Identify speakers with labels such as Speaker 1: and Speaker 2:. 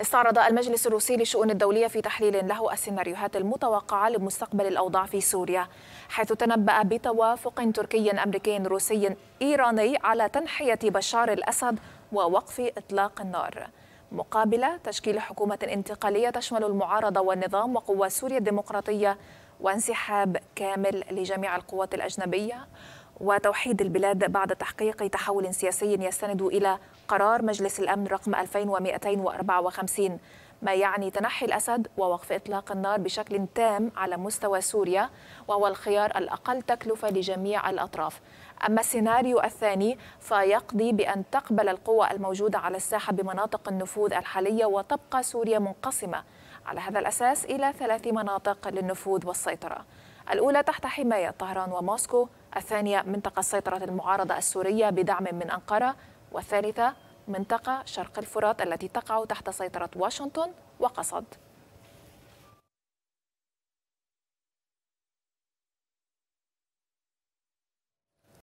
Speaker 1: استعرض المجلس الروسي للشؤون الدولية في تحليل له السيناريوهات المتوقعة لمستقبل الأوضاع في سوريا حيث تنبأ بتوافق تركي أمريكي روسي إيراني على تنحية بشار الأسد ووقف إطلاق النار مقابل تشكيل حكومة انتقالية تشمل المعارضة والنظام وقوى سوريا الديمقراطية وانسحاب كامل لجميع القوات الأجنبية وتوحيد البلاد بعد تحقيق تحول سياسي يستند إلى قرار مجلس الأمن رقم 2254 ما يعني تنحي الأسد ووقف إطلاق النار بشكل تام على مستوى سوريا وهو الخيار الأقل تكلفة لجميع الأطراف أما السيناريو الثاني فيقضي بأن تقبل القوى الموجودة على الساحة بمناطق النفوذ الحالية وتبقى سوريا منقسمة على هذا الأساس إلى ثلاث مناطق للنفوذ والسيطرة الأولى تحت حماية طهران وموسكو الثانية منطقة سيطرة المعارضة السورية بدعم من أنقرة والثالثة منطقة شرق الفرات التي تقع تحت سيطرة واشنطن وقصد